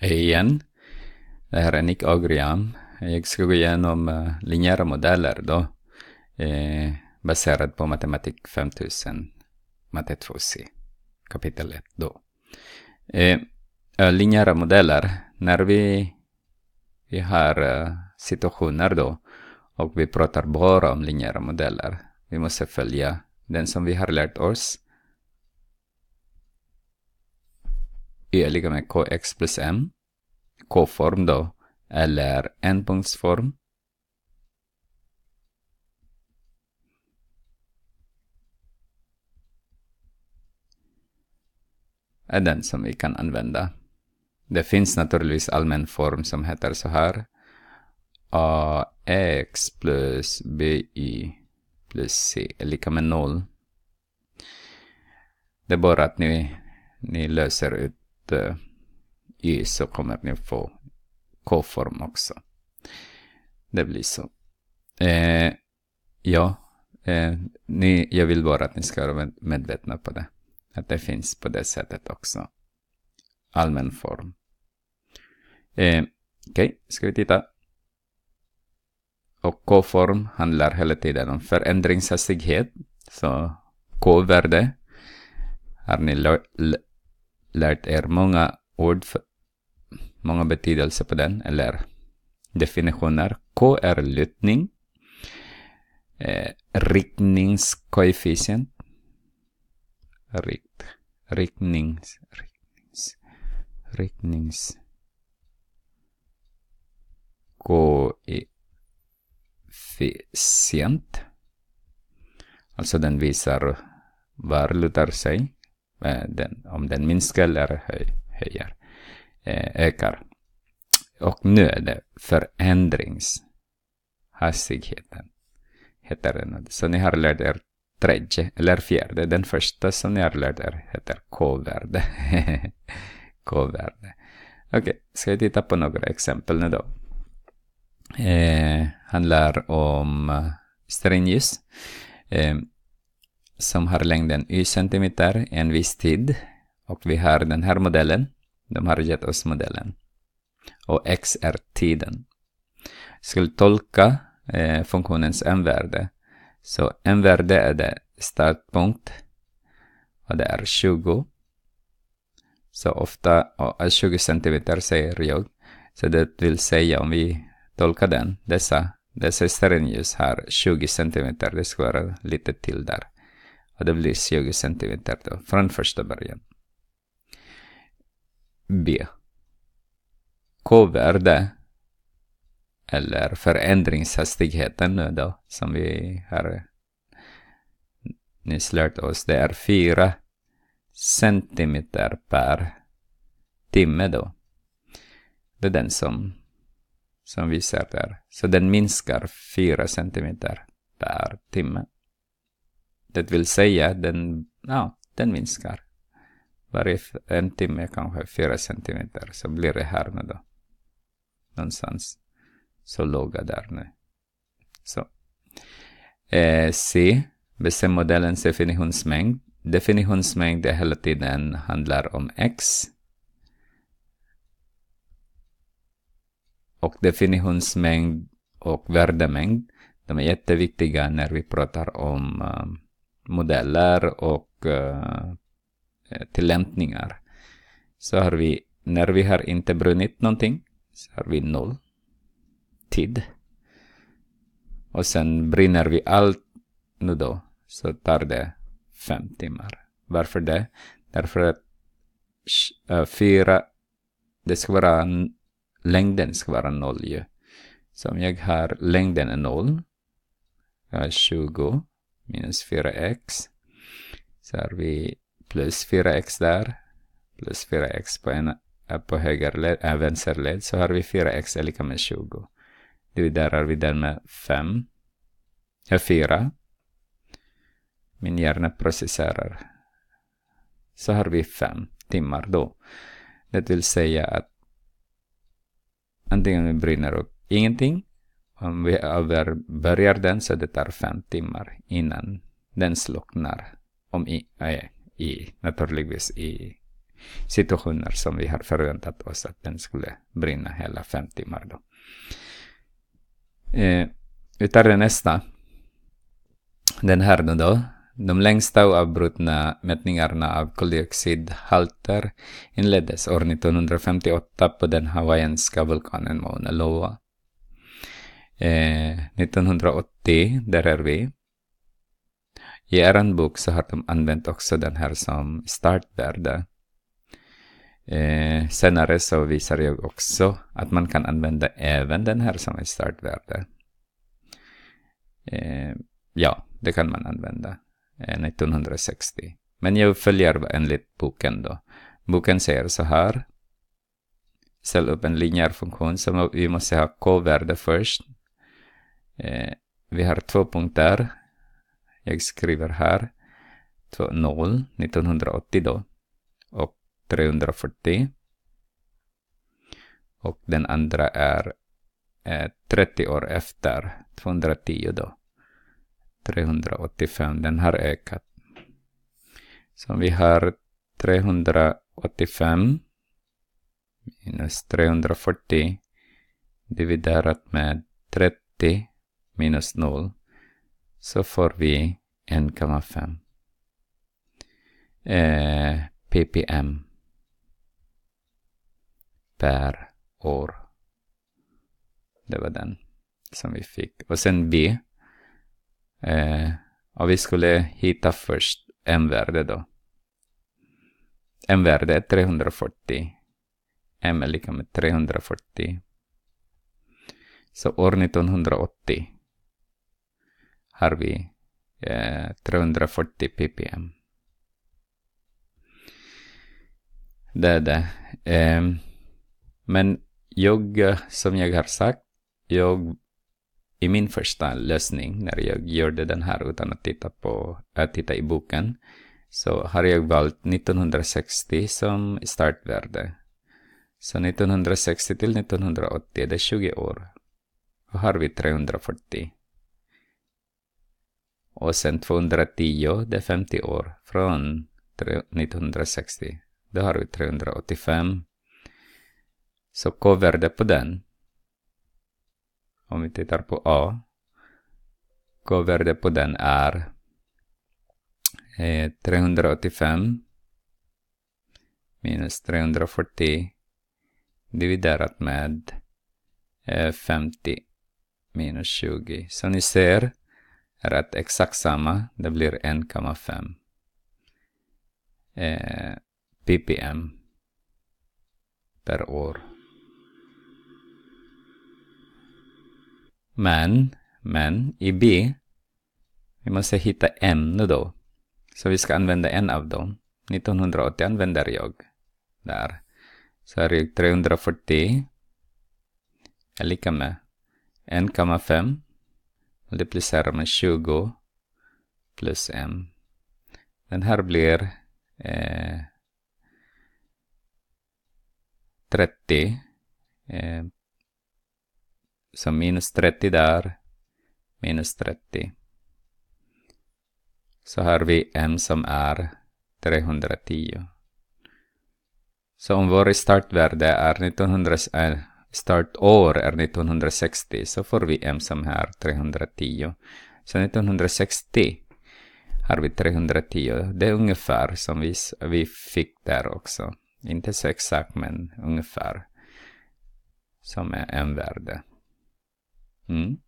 Hej igen. Det här är Nick Agrian. Jag ska gå igenom eh, linjära modeller då. Eh, baserad på matematik 5000, matte 2c, kapitel 1 då. Eh, linjära modeller, när vi, vi har eh, situationer då och vi pratar bara om linjära modeller. Vi måste följa den som vi har lärt oss y är lika med kx plus m. K-form då, eller enpunktsform. är den som vi kan använda. Det finns naturligtvis allmän form som heter så här. ax plus by plus c är lika med noll. Det är bara att ni, ni löser ut eh, så kommer ni få K-form också. Det blir så. Eh, ja, eh, ni, jag vill bara att ni ska vara medvetna på det. Att det finns på det sättet också. Allmän form. Eh, Okej, okay, ska vi titta. Och K-form handlar hela tiden om förändringshastighet. Så K-värde. Har ni lärt er många ord, för, många betydelser på den, eller definitioner. K är lutning, eh, riktningskoefficient, rikt, riktnings, riktnings, riktnings, koefficient. Alltså den visar var lutar sig Eh, den, om den minskar eller höj, höjer, eh, ökar. Och nu är det förändringshastigheten, heter den. Så ni har lärt er tredje eller fjärde. Den första som ni har lärt er heter K-värde. K-värde. Okej, okay, ska vi titta på några exempel nu då. Eh, handlar om eh, strängljus. Eh, som har längden y centimeter en viss tid och vi har den här modellen. De har gett oss modellen. Och x är tiden. Vi skulle tolka eh, funktionens m-värde. Så m-värde är det startpunkt och det är 20. Så ofta, oh, 20 cm säger jag. Så det vill säga om vi tolkar den, dessa, dessa stearinljus har 20 cm, det ska vara lite till där. Och det blir 20 cm då, från första början. B. K-värde eller förändringshastigheten nu då, som vi har nyss lärt oss, det är 4 cm per timme då. Det är den som, som visar där. Så den minskar 4 cm per timme. Det vill säga, den, ja, den minskar. Varje en timme kanske fyra centimeter, så blir det här nu då. Någonstans så låga där nu. Så. Eh, C. Bestäm modellens definitionsmängd. Definitionsmängd är hela tiden handlar om x. Och definitionsmängd och värdemängd, de är jätteviktiga när vi pratar om um, modeller och eh, eh, tillämpningar. Så har vi, när vi har inte brunnit någonting, så har vi noll tid. Och sen brinner vi allt nu då, så tar det fem timmar. Varför det? Därför att eh, fyra, det ska vara, längden ska vara noll ju. Så om jag har längden är noll, uh, 20 minus 4x. Så har vi plus 4x där. Plus 4x på, en, eh, på högerled, äh, eh, vänsterled så har vi 4x är lika med 20. Det där har vi den med 5. Ja, 4. Min hjärna processerar. Så har vi 5 timmar då. Det vill säga att antingen vi brinner upp ingenting om vi överbörjar den så det tar fem timmar innan den slocknar. Om i, äh, i, naturligtvis i situationer som vi har förväntat oss att den skulle brinna hela fem timmar då. Eh, vi tar den nästa. Den här då. De längsta oavbrutna mätningarna av koldioxidhalter inleddes år 1958 på den hawaiianska vulkanen Mauna Loa. 1980, eh, där är vi. I er bok så har de använt också den här som startvärde. Eh, senare så visar jag också att man kan använda även den här som ett startvärde. Eh, ja, det kan man använda. Eh, 1960. Men jag följer enligt boken då. Boken säger så här. Ställ upp en linjär funktion som vi måste ha k-värde först Eh, vi har två punkter. Jag skriver här 20, 1980 då, och 340. Och den andra är eh, 30 år efter, 210 då. 385, den har ökat. Så vi har 385 minus 340 dividerat med 30 minus 0 så får vi 1,5 eh, ppm per år. Det var den som vi fick. Och sen B. Eh, och vi skulle hitta först m-värde då. m-värde är 340. m är lika med 340. Så år 1980 har vi eh, 340 ppm. Det är det. Eh, men jag, som jag har sagt, jag i min första lösning när jag gjorde den här utan att titta, på, att titta i boken så har jag valt 1960 som startvärde. Så 1960 till 1980 det är 20 år. Då har vi 340 och sen 210, det är 50 år från 1960. Då har vi 385. Så k värdet på den. Om vi tittar på A. k värdet på den är 385 eh, minus 340 dividerat med 50 eh, minus 20. Så ni ser är att exakt samma, det blir 1,5 eh, ppm per år. Men, men i B, vi måste hitta M nu då. Så vi ska använda en av dem. 1980 använder jag där. Så är det 340 är lika med 1,5 multiplicerar med 20 plus 1. Den här blir eh, 30. Eh, så minus 30 där, minus 30. Så har vi m som är 310. Så om vår startvärde är 1900, äh, eh, Startår är 1960 så får vi ensam här 310. Så 1960 har vi 310. Det är ungefär som vi, vi fick där också. Inte så exakt men ungefär. Som är m värde. Mm.